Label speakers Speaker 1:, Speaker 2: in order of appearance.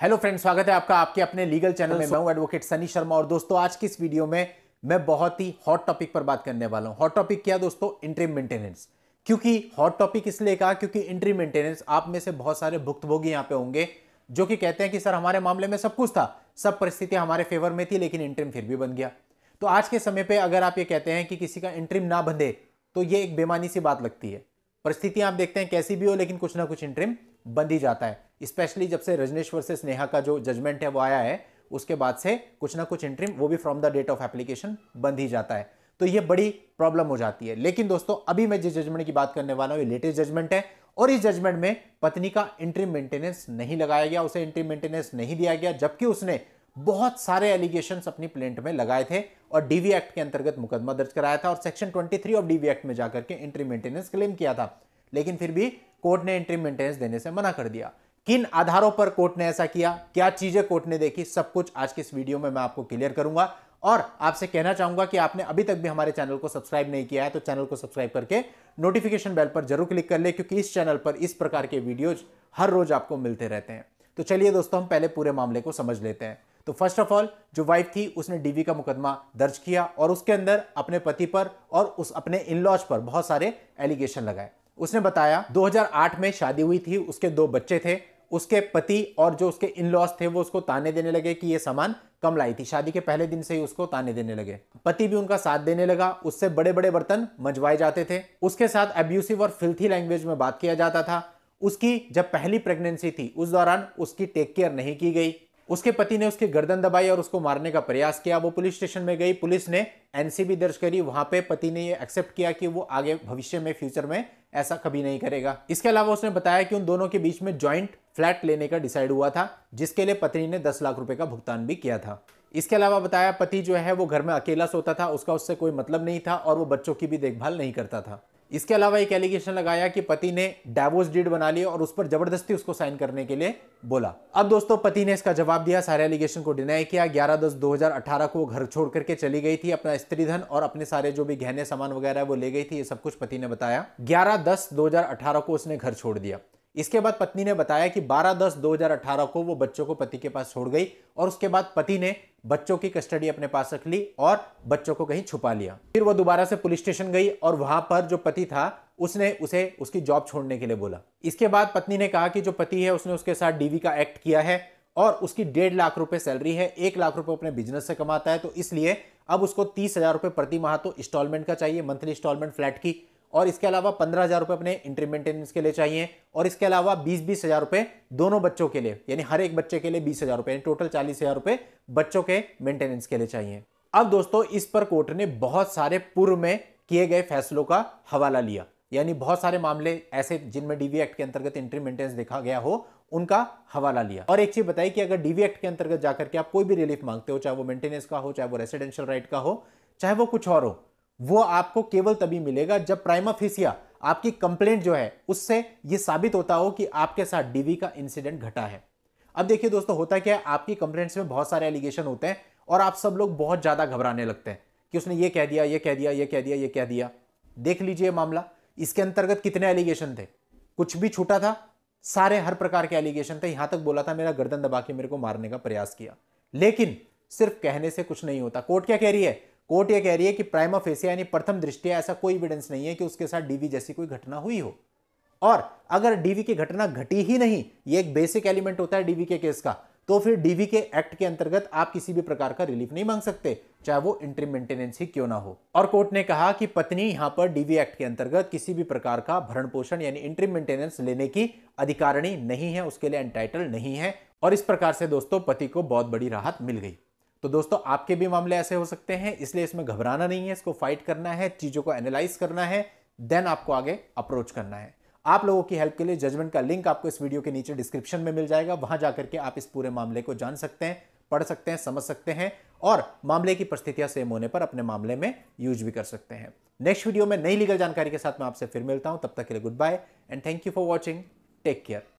Speaker 1: hello friend स्वागत है आपका आपके अपने लीगल चैनल में मैं हूं एडवोकेट सनी शर्मा और दोस्तों आज की इस वीडियो में मैं बहुत ही हॉट टॉपिक पर बात करने वाला हूं हॉट टॉपिक क्या दोस्तों इंट्रीम मेंटेनेंस क्योंकि हॉट टॉपिक इसलिए कहा क्योंकि इंट्री मेंटेनेंस आप में से बहुत सारे भुक्तभोगी यहाँ पे होंगे जो कि कहते हैं कि सर हमारे मामले में सब कुछ था सब परिस्थिति हमारे फेवर में थी लेकिन इंट्रीम फिर भी बन गया तो आज के समय पर अगर आप ये कहते हैं कि किसी का इंट्रीम ना बंधे तो ये एक बेमानी सी बात लगती है परिस्थितियां आप देखते हैं कैसी भी हो लेकिन कुछ ना कुछ इंट्रीम बंद ही जाता है स्पेशली जब से रजनेश वर्सेस नेहा का जो जजमेंट है वो आया है उसके बाद से कुछ ना कुछ इंट्रीम वो भी from the date of application बंद ही जाता है तो ये बड़ी प्रॉब्लम हो जाती है लेकिन दोस्तों अभी मैं जिस जजमेंट की बात करने वाला हूँ ये लेटेस्ट जजमेंट है और इस जजमेंट में पत्नी का इंट्रीम मेंटेनेंस नहीं लगाया गया उसे इंट्रीम मेंटेनेंस नहीं दिया गया जबकि उसने बहुत सारे एलिगेशन अपनी प्लेंट में लगाए थे और डीवी एक्ट के अंतर्गत मुकदमा दर्ज कराया था और section twenty of DV act में जाकर के इंट्री मेंटेनेंस क्लेम किया था लेकिन फिर भी कोर्ट ने एंट्री मेंटेनेंस देने से मना कर दिया किन आधारों पर कोर्ट ने ऐसा किया क्या चीजें कोर्ट ने देखी सब कुछ आज के इस वीडियो में मैं आपको क्लियर करूंगा और आपसे कहना चाहूंगा कि आपने अभी तक भी हमारे चैनल को सब्सक्राइब नहीं किया है तो चैनल को सब्सक्राइब करके नोटिफिकेशन बेल पर जरूर क्लिक कर ले क्योंकि इस चैनल पर इस प्रकार के वीडियोज हर रोज आपको मिलते रहते हैं तो चलिए दोस्तों हम पहले पूरे मामले को समझ लेते हैं तो फर्स्ट ऑफ ऑल जो वाइफ थी उसने डीवी का मुकदमा दर्ज किया और उसके अंदर अपने पति पर और उस अपने इन लॉज पर बहुत सारे एलिगेशन लगाए उसने बताया 2008 में शादी हुई थी उसके दो बच्चे थे उसके पति और जो उसके इन लॉज थे वो उसको ताने देने लगे कि ये सामान कम लाई थी शादी के पहले दिन से ही उसको ताने देने लगे पति भी उनका साथ देने लगा उससे बड़े बड़े बर्तन मंजवाए जाते थे उसके साथ एब्यूसिव और फिल्थी लैंग्वेज में बात किया जाता था उसकी जब पहली प्रेगनेंसी थी उस दौरान उसकी टेक केयर नहीं की गई उसके पति ने उसकी गर्दन दबाई और उसको मारने का प्रयास किया वो पुलिस स्टेशन में गई पुलिस ने एनसीबी दर्ज करी वहां पे पति ने ये एक्सेप्ट किया कि वो आगे भविष्य में फ्यूचर में ऐसा कभी नहीं करेगा इसके अलावा उसने बताया कि उन दोनों के बीच में ज्वाइंट फ्लैट लेने का डिसाइड हुआ था जिसके लिए पत्नी ने दस लाख रुपए का भुगतान भी किया था इसके अलावा बताया पति जो है वो घर में अकेला सोता था उसका उससे कोई मतलब नहीं था और वो बच्चों की भी देखभाल नहीं करता था इसके अलावा एक एलिगेशन लगाया कि पति ने डाइवोर्स डीड बना लिया और उस पर जबरदस्ती उसको साइन करने के लिए बोला अब दोस्तों पति ने इसका जवाब दिया सारे एलिगेशन को डिनाई किया 11 दस 2018 को घर छोड़ करके चली गई थी अपना स्त्री धन और अपने सारे जो भी गहने सामान वगैरह वो ले गई थी ये सब कुछ पति ने बताया ग्यारह दस दो को उसने घर छोड़ दिया इसके बाद पत्नी ने बताया कि 12 दस 2018 को वो बच्चों को पति के पास छोड़ गई और उसके बाद पति ने बच्चों की कस्टडी अपने पास रख ली और बच्चों को कहीं छुपा लिया फिर वो दोबारा से पुलिस स्टेशन गई और वहां पर जो पति था उसने उसे उसकी जॉब छोड़ने के लिए बोला इसके बाद पत्नी ने कहा कि जो पति है उसने उसके साथ डीवी का एक्ट किया है और उसकी डेढ़ लाख रुपए सैलरी है एक लाख रुपए अपने बिजनेस से कमाता है तो इसलिए अब उसको तीस हजार रुपए प्रति माह तो इंस्टॉलमेंट का चाहिए मंथली इंस्टॉलमेंट फ्लैट की और इसके अलावा पंद्रह हज़ार रुपये अपने इंट्री मेंटेनेंस के लिए चाहिए और इसके अलावा बीस बीस हज़ार रुपये दोनों बच्चों के लिए यानी हर एक बच्चे के लिए बीस हज़ार रुपये टोटल चालीस हज़ार रुपये बच्चों के मेंटेनेंस के लिए चाहिए अब दोस्तों इस पर कोर्ट ने बहुत सारे पूर्व में किए गए फैसलों का हवाला लिया यानी बहुत सारे मामले ऐसे जिनमें डीवी एक्ट के अंतर्गत इंट्री मेंटेनेंस देखा गया हो उनका हवाला लिया और एक चीज बताई कि अगर डीवी एक्ट के अंतर्गत जाकर के आप कोई भी रिलीफ मांगते हो चाहे वो मेंटेनेंस का हो चाहे वो रेसिडेंशियल राइट का हो चाहे वो कुछ और हो वो आपको केवल तभी मिलेगा जब प्राइमा फेसिया आपकी कंप्लेंट जो है उससे ये साबित होता हो कि आपके साथ डीवी का इंसिडेंट घटा है अब देखिए दोस्तों होता क्या है आपकी कंप्लेंट्स में बहुत सारे एलिगेशन होते हैं और आप सब लोग बहुत ज़्यादा घबराने लगते हैं कि उसने ये कह दिया ये कह दिया ये कह दिया ये कह दिया देख लीजिए मामला इसके अंतर्गत कितने एलिगेशन थे कुछ भी छूटा था सारे हर प्रकार के एलिगेशन थे यहां तक बोला था मेरा गर्दन दबा के मेरे को मारने का प्रयास किया लेकिन सिर्फ कहने से कुछ नहीं होता कोर्ट क्या कह रही है कोर्ट यह कह रही है कि प्राइम ऑफ एसिया यानी प्रथम दृष्टिया ऐसा कोई एविडेंस नहीं है कि उसके साथ डीवी जैसी कोई घटना हुई हो और अगर डीवी की घटना घटी ही नहीं ये एक बेसिक एलिमेंट होता है डीवी के केस का तो फिर डीवी के एक्ट के अंतर्गत आप किसी भी प्रकार का रिलीफ नहीं मांग सकते चाहे वो इंट्री मेंटेनेंस ही क्यों ना हो और कोर्ट ने कहा कि पत्नी यहां पर डीवी एक्ट के अंतर्गत किसी भी प्रकार का भरण पोषण यानी इंट्री मेंटेनेंस लेने की अधिकारिणी नहीं है उसके लिए एंटाइटल नहीं है और इस प्रकार से दोस्तों पति को बहुत बड़ी राहत मिल गई तो दोस्तों आपके भी मामले ऐसे हो सकते हैं इसलिए इसमें घबराना नहीं है इसको फाइट करना है चीज़ों को एनालाइज करना है देन आपको आगे अप्रोच करना है आप लोगों की हेल्प के लिए जजमेंट का लिंक आपको इस वीडियो के नीचे डिस्क्रिप्शन में मिल जाएगा वहां जाकर के आप इस पूरे मामले को जान सकते हैं पढ़ सकते हैं समझ सकते हैं और मामले की परिस्थितियां सेम होने पर अपने मामले में यूज भी कर सकते हैं नेक्स्ट वीडियो में नई लीगल जानकारी के साथ मैं आपसे फिर मिलता हूं तब तक के लिए good bye and thank you for watching take care